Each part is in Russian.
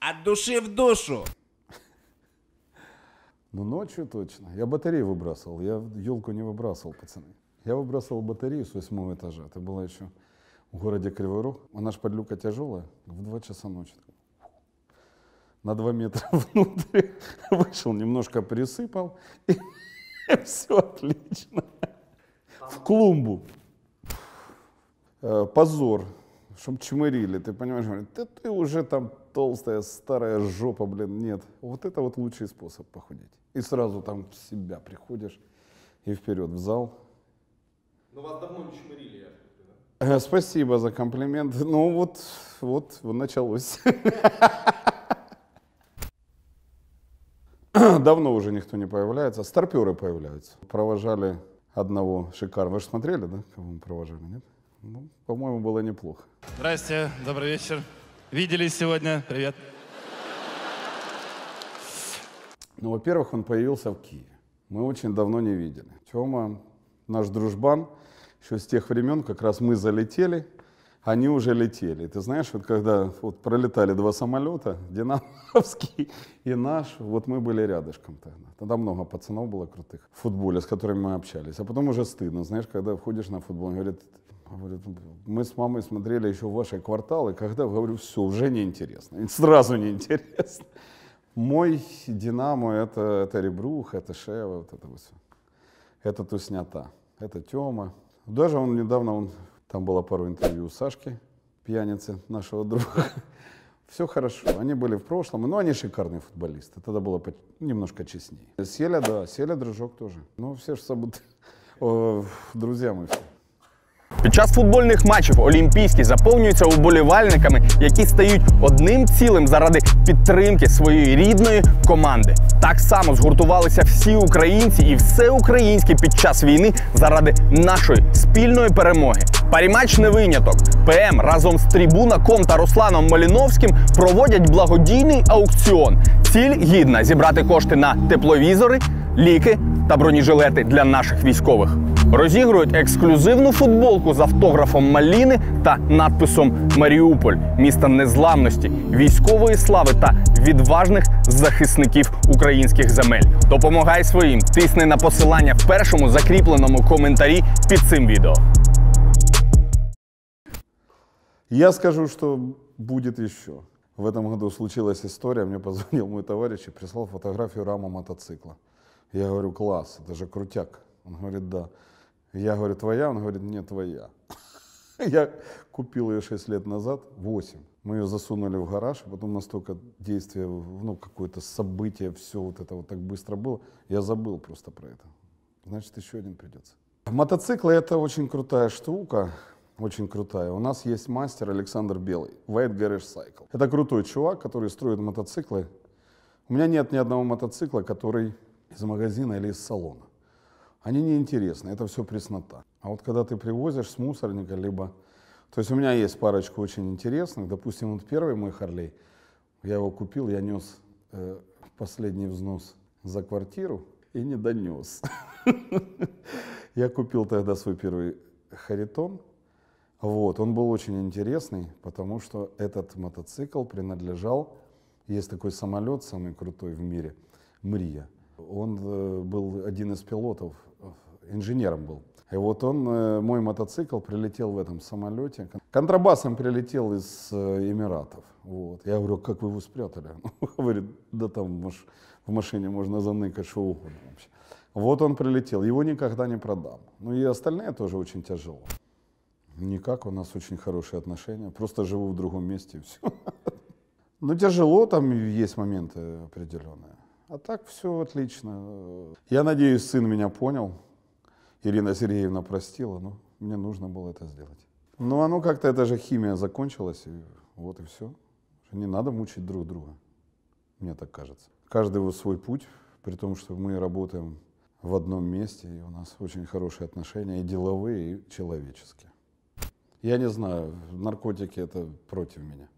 От души в душу. Ну, ночью точно. Я батарею выбрасывал. Я елку не выбрасывал, пацаны. Я выбрасывал батарею с восьмого этажа. Это было еще в городе Кривой Рог. Она ж люка тяжелая. В два часа ночи. На два метра внутрь. Вышел, немножко присыпал. И все отлично. В клумбу. Э, позор чтобы чмырили, ты понимаешь, говорят, ты уже там толстая старая жопа, блин, нет. Вот это вот лучший способ похудеть. И сразу там в себя приходишь и вперед в зал. Ну вас давно не чмырили, я да? Э, спасибо за комплимент. Ну вот, вот, началось. Давно уже никто не появляется. Старперы появляются. Провожали одного шикарного. Вы же смотрели, да, кого мы провожали, нет? Ну, по-моему, было неплохо. Здрасте, добрый вечер. Виделись сегодня, привет. Ну, во-первых, он появился в Киеве. Мы очень давно не видели. Тёма, наш дружбан, еще с тех времен, как раз мы залетели, они уже летели. Ты знаешь, вот когда вот пролетали два самолета, Динамовский и наш, вот мы были рядышком тогда. Тогда много пацанов было крутых в футболе, с которыми мы общались. А потом уже стыдно, знаешь, когда входишь на футбол, говорят, Говорит, мы с мамой смотрели еще ваши кварталы, когда, говорю, все, уже неинтересно. Сразу неинтересно. Мой «Динамо» — это, это Ребрух, это Шева, вот это все. Это Туснята, это Тема. Даже он недавно, он, там было пару интервью у Сашки, пьяницы нашего друга. Все хорошо, они были в прошлом, но они шикарные футболисты, тогда было немножко честнее. Селя, да, Селя, дружок тоже. Ну, все же собут... друзья мы все. Під час футбольних матчів олімпійські заповнюються уболівальниками, які стають одним цілим заради підтримки своєї рідної команди. Так само згуртувалися всі українці і все українське під час війни заради нашої спільної перемоги. Парімач не виняток. ПМ ем разом з Трибунаком та Русланом Маліновським проводять благодійний аукціон. Ціль гідна зібрати кошти на тепловізори, ліки та бронежилети для наших військових розігрують ексклюзивну футболку з автографом Маліни та надписом Маріуполь, міста незламності, військової слави та відважних захисників українських земель. Допомагай своїм, тисни на посилання в першому закріпленому коментарі під цим відео. Я скажу, что будет еще. В этом году случилась история. Мне позвонил мой товарищ и прислал фотографию рама мотоцикла. Я говорю, класс, это же крутяк. Он говорит, да. Я говорю, твоя? Он говорит, не твоя. Я купил ее 6 лет назад, 8. Мы ее засунули в гараж, и потом настолько действие, ну, какое-то событие, все вот это вот так быстро было. Я забыл просто про это. Значит, еще один придется. Мотоциклы — это очень крутая штука, очень крутая. У нас есть мастер Александр Белый, White Garage Cycle. Это крутой чувак, который строит мотоциклы. У меня нет ни одного мотоцикла, который из магазина или из салона они неинтересны, это все преснота. А вот когда ты привозишь с мусорника, либо... То есть у меня есть парочка очень интересных. Допустим, вот первый мой Харлей, я его купил, я нес э, последний взнос за квартиру и не донес. Я купил тогда свой первый Харитон. Вот, он был очень интересный, потому что этот мотоцикл принадлежал, есть такой самолет, самый крутой в мире, Мрия. Он э, был один из пилотов инженером был. И вот он, э, мой мотоцикл прилетел в этом самолете. Контрабасом прилетел из э, Эмиратов. Вот. Я говорю, «А как вы его спрятали? Он говорит, да там в машине можно заныкать что угодно вообще. Вот он прилетел, его никогда не продам. Ну и остальные тоже очень тяжело. Никак, у нас очень хорошие отношения. Просто живу в другом месте и все. Ну тяжело, там есть моменты определенные. А так все отлично. Я надеюсь, сын меня понял. Ирина Сергеевна простила, но ну, мне нужно было это сделать. Ну, оно как-то, эта же химия закончилась, и вот и все. Не надо мучить друг друга, мне так кажется. Каждый свой путь, при том, что мы работаем в одном месте, и у нас очень хорошие отношения, и деловые, и человеческие. Я не знаю, наркотики это против меня.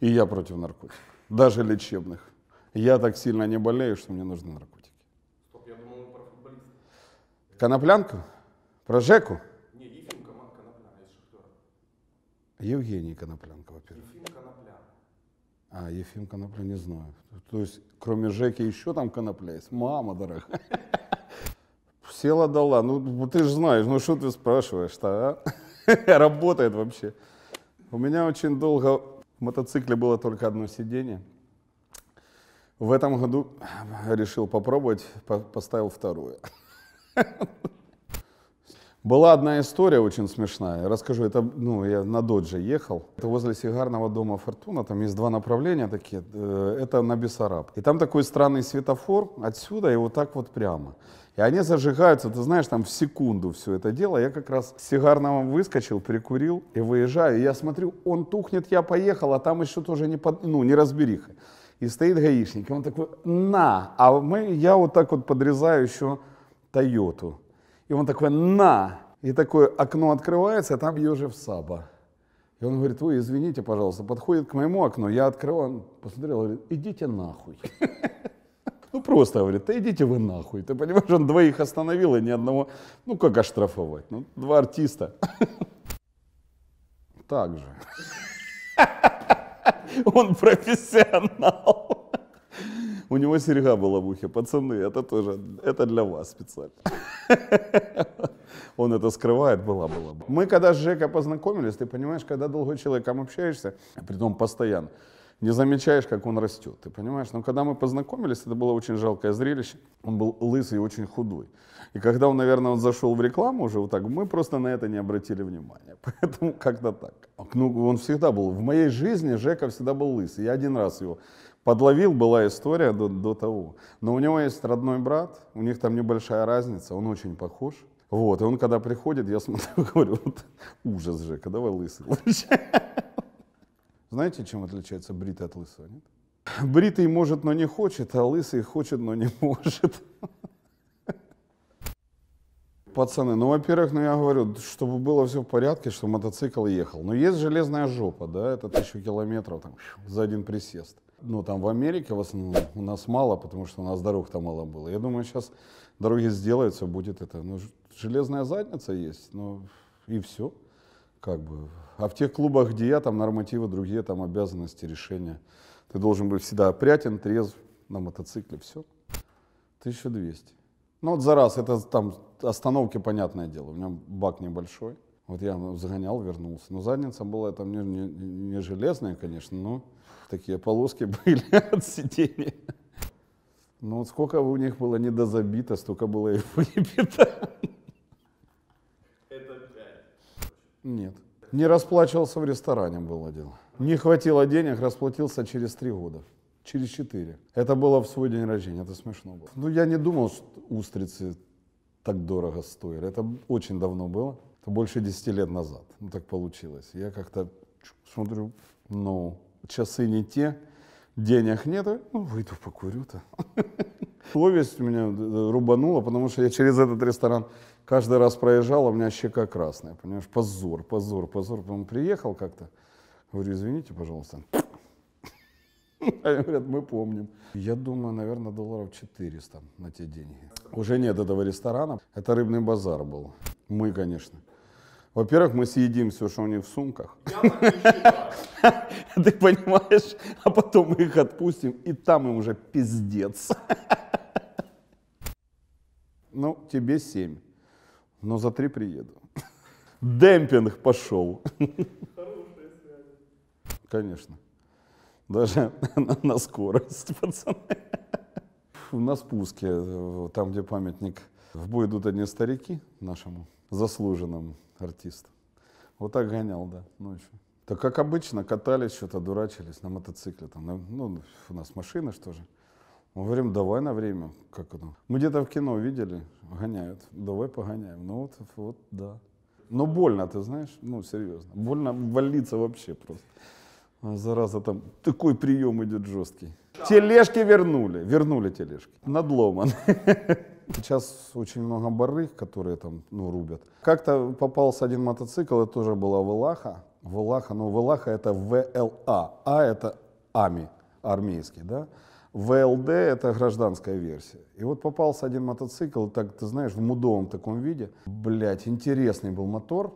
И я против наркотиков, даже лечебных. Я так сильно не болею, что мне нужны наркотики. Коноплянку? Про Жеку? Ні, Єфім Коноплян із Шахтера. Євгеній Коноплянка, во-первых. Єфім Коноплян. А, Ефим Конопля, не знаю. То есть, кроме Жеки, еще там Конопля есть? Мама дорогая. Села дала. Ну, ты же знаешь, ну что ты спрашиваешь-то, а? Работает вообще. У меня очень долго в мотоцикле было только одно сиденье. В этом году решил попробовать, поставил второе. Была одна история очень смешная. Я расскажу, это, ну, я на Додже ехал. Это возле сигарного дома Фортуна, там есть два направления такие. Э, это на Бессараб. И там такой странный светофор отсюда и вот так вот прямо. И они зажигаются, ты знаешь, там в секунду все это дело. Я как раз с сигарного выскочил, прикурил и выезжаю. И я смотрю, он тухнет, я поехал, а там еще тоже не, под, ну, не разбериха. И стоит гаишник, и он такой, на! А мы, я вот так вот подрезаю еще Тойоту. И он такой, на! И такое окно открывается, а там Ежев Саба. И он говорит, ой, извините, пожалуйста, подходит к моему окну, я открыл, он посмотрел, говорит, идите нахуй. Ну просто говорит, да идите вы нахуй. Ты понимаешь, он двоих остановил и ни одного, ну как оштрафовать, ну два артиста. Так же. Он профессионал. У него серьга была в ухе. Пацаны, это тоже, это для вас специально. Он это скрывает, была, была. Мы когда с Жека познакомились, ты понимаешь, когда долго человеком общаешься, при том постоянно, не замечаешь, как он растет, ты понимаешь? Но когда мы познакомились, это было очень жалкое зрелище. Он был лысый и очень худой. И когда он, наверное, он зашел в рекламу уже вот так, мы просто на это не обратили внимания. Поэтому как-то так. Ну, он всегда был, в моей жизни Жека всегда был лысый. Я один раз его Подловил была история до, до того. Но у него есть родной брат, у них там небольшая разница, он очень похож. Вот, и он когда приходит, я смотрю, говорю, вот ужас же, когда вы лысый. Знаете, чем отличается бритый от лысого, нет? Бритый может, но не хочет, а лысый хочет, но не может. Пацаны, ну, во-первых, ну, я говорю, чтобы было все в порядке, что мотоцикл ехал. Но есть железная жопа, да, это тысячу километров там, за один присест. Ну, там в Америке в основном у нас мало, потому что у нас дорог там мало было. Я думаю, сейчас дороги сделаются, будет это. Ну, железная задница есть, ну, и все, как бы. А в тех клубах, где я, там нормативы другие, там обязанности, решения. Ты должен быть всегда опрятен, трезв, на мотоцикле, все. 1200. Ну вот за раз, это там остановки, понятное дело, у меня бак небольшой. Вот я загонял, ну, вернулся. Но ну, задница была там не, не, не железная, конечно, но такие полоски были от сидения. Ну вот сколько у них было недозабито, столько было и выпито. Это пять. Нет. Не расплачивался в ресторане было дело. Не хватило денег, расплатился через три года через четыре. Это было в свой день рождения, это смешно было. Ну, я не думал, что устрицы так дорого стоили. Это очень давно было. Это больше десяти лет назад. Ну, так получилось. Я как-то смотрю, ну, часы не те, денег нету, ну, выйду покурю-то. Совесть у меня э, рубанула, потому что я через этот ресторан каждый раз проезжал, а у меня щека красная, понимаешь, позор, позор, позор. Потом приехал как-то, говорю, извините, пожалуйста. Они говорят, мы помним. Я думаю, наверное, долларов 400 на те деньги. Уже нет этого ресторана. Это рыбный базар был. Мы, конечно. Во-первых, мы съедим все, что у них в сумках. Ты понимаешь? А потом мы их отпустим, и там им уже пиздец. Ну, тебе 7. Но за 3 приеду. Демпинг пошел. Конечно даже на скорость, пацаны. На спуске, э, там, где памятник, в бой идут одни старики нашему заслуженному артисту. Вот так гонял, да, ночью. Так как обычно, катались, что-то дурачились на мотоцикле. Там, на, ну, у нас машина, что же. Мы говорим, давай на время. Как это? Мы где-то в кино видели, гоняют. Давай погоняем. Ну вот, вот да. Но больно, ты знаешь, ну серьезно. Больно валиться вообще просто. А, зараза, там такой прием идет жесткий. Тележки вернули, вернули тележки. Надломан. Сейчас очень много барыг, которые там, ну, рубят. Как-то попался один мотоцикл, это тоже была Велаха. Велаха, ну, Велаха это ВЛА, А, а это АМИ, армейский, да. ВЛД это гражданская версия. И вот попался один мотоцикл, так, ты знаешь, в мудовом таком виде. Блять, интересный был мотор,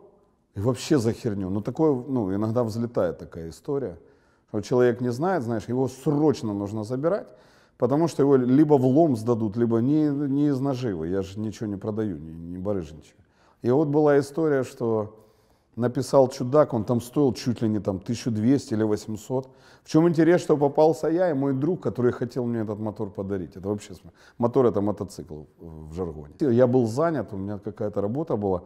и вообще за херню. Ну, такое, ну, иногда взлетает такая история. Что человек не знает, знаешь, его срочно нужно забирать, потому что его либо в лом сдадут, либо не, не из наживы. Я же ничего не продаю, не, не барыжничаю. И вот была история, что написал чудак, он там стоил чуть ли не там 1200 или 800. В чем интерес, что попался я и мой друг, который хотел мне этот мотор подарить. Это вообще мотор это мотоцикл в жаргоне. Я был занят, у меня какая-то работа была.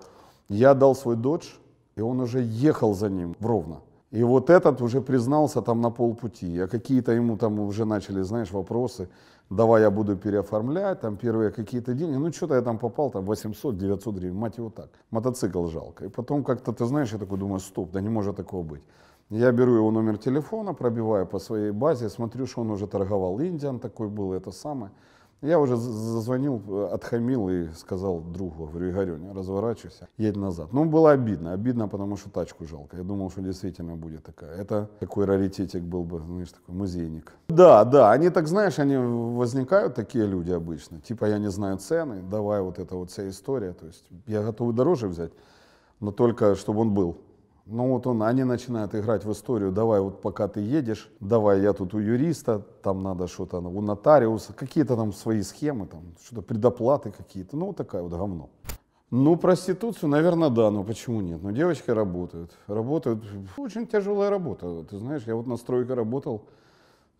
Я дал свой додж, и он уже ехал за ним в Ровно. И вот этот уже признался там на полпути, а какие-то ему там уже начали, знаешь, вопросы, давай я буду переоформлять, там первые какие-то деньги, ну что-то я там попал, там 800-900 гривен, мать его так, мотоцикл жалко. И потом как-то, ты знаешь, я такой думаю, стоп, да не может такого быть. Я беру его номер телефона, пробиваю по своей базе, смотрю, что он уже торговал, Индиан такой был, это самое. Я уже зазвонил, э, отхамил и сказал другу, говорю, Игорю, разворачивайся, едь назад. Ну, было обидно, обидно, потому что тачку жалко. Я думал, что действительно будет такая. Это такой раритетик был бы, знаешь, такой музейник. Да, да, они так, знаешь, они возникают, такие люди обычно. Типа, я не знаю цены, давай вот эта вот вся история. То есть я готов дороже взять, но только чтобы он был. Ну вот он, они начинают играть в историю, давай вот пока ты едешь, давай я тут у юриста, там надо что-то, у нотариуса, какие-то там свои схемы, там что-то предоплаты какие-то, ну вот такая вот говно. Ну, проституцию, наверное, да, но почему нет? Ну, девочки работают, работают, очень тяжелая работа, ты знаешь, я вот на стройке работал,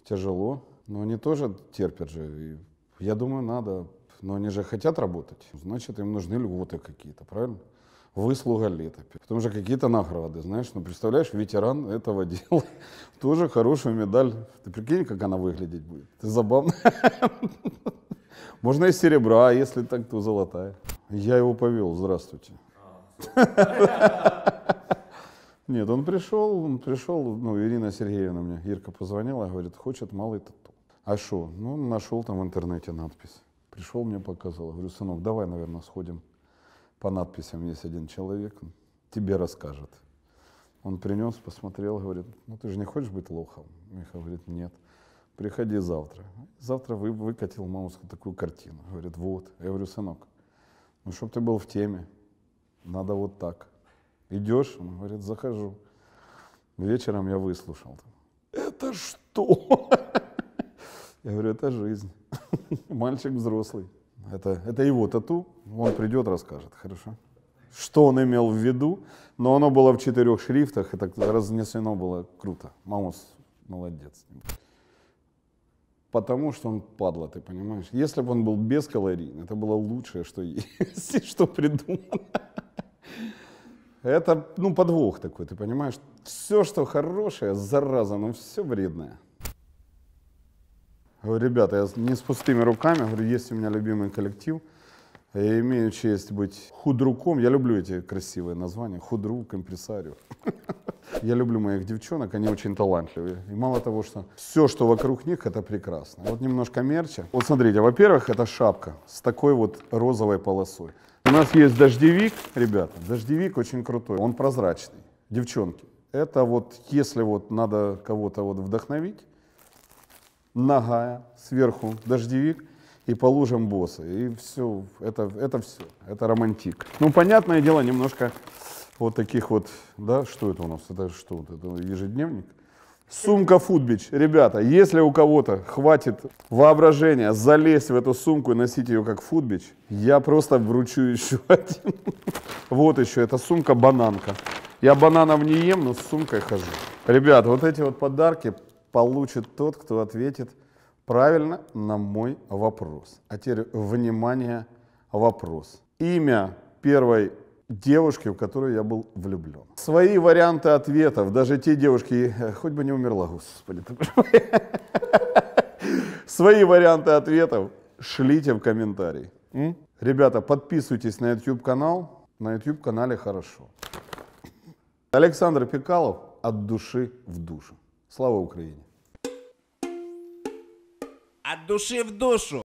тяжело, но они тоже терпят же, и я думаю, надо, но они же хотят работать, значит, им нужны льготы какие-то, правильно? выслуга летопись. потому что какие-то награды, знаешь, ну представляешь, ветеран этого дела, тоже хорошую медаль. Ты прикинь, как она выглядеть будет. Ты забавно. Можно и серебра, а если так, то золотая. Я его повел, здравствуйте. Нет, он пришел, он пришел, ну, Ирина Сергеевна мне, Ирка позвонила, говорит, хочет малый тату. А что? Ну, нашел там в интернете надпись. Пришел, мне показал. говорю, сынок, давай, наверное, сходим по надписям есть один человек, тебе расскажет. Он принес, посмотрел, говорит, ну ты же не хочешь быть лохом? Миха говорит, нет. Приходи завтра. Завтра вы, выкатил мамушка такую картину. Говорит, вот. Я говорю, сынок, ну чтоб ты был в теме, надо вот так. Идешь? Он говорит, захожу. Вечером я выслушал. Это что? Я говорю, это жизнь. Мальчик взрослый. Это, это его тату, он придет, расскажет, хорошо? Что он имел в виду, но оно было в четырех шрифтах, и так разнесено было круто. Маус молодец. Потому что он падла, ты понимаешь? Если бы он был без калорий, это было лучшее, что есть, что придумано. Это, ну, подвох такой, ты понимаешь? Все, что хорошее, зараза, но все вредное. Говорю, ребята, я не с пустыми руками, говорю, есть у меня любимый коллектив. Я имею честь быть худруком. Я люблю эти красивые названия. Худрук, импресарио. Я люблю моих девчонок, они очень талантливые. И мало того, что все, что вокруг них, это прекрасно. Вот немножко мерча. Вот смотрите, во-первых, это шапка с такой вот розовой полосой. У нас есть дождевик, ребята. Дождевик очень крутой, он прозрачный. Девчонки, это вот если вот надо кого-то вот вдохновить, ногая, сверху дождевик и по лужам босса. И все, это, это все, это романтик. Ну, понятное дело, немножко вот таких вот, да, что это у нас, это что, вот это ежедневник? Сумка Фудбич. Ребята, если у кого-то хватит воображения залезть в эту сумку и носить ее как Фудбич, я просто вручу еще один. Вот еще, это сумка-бананка. Я бананов не ем, но с сумкой хожу. Ребят, вот эти вот подарки получит тот, кто ответит правильно на мой вопрос. А теперь, внимание, вопрос. Имя первой девушки, в которую я был влюблен. Свои варианты ответов, даже те девушки, э, хоть бы не умерла, господи, Свои варианты ответов шлите в комментарии. Ребята, подписывайтесь на YouTube канал. На YouTube канале хорошо. Александр Пикалов от души в душу. Слава Украине! do serviço.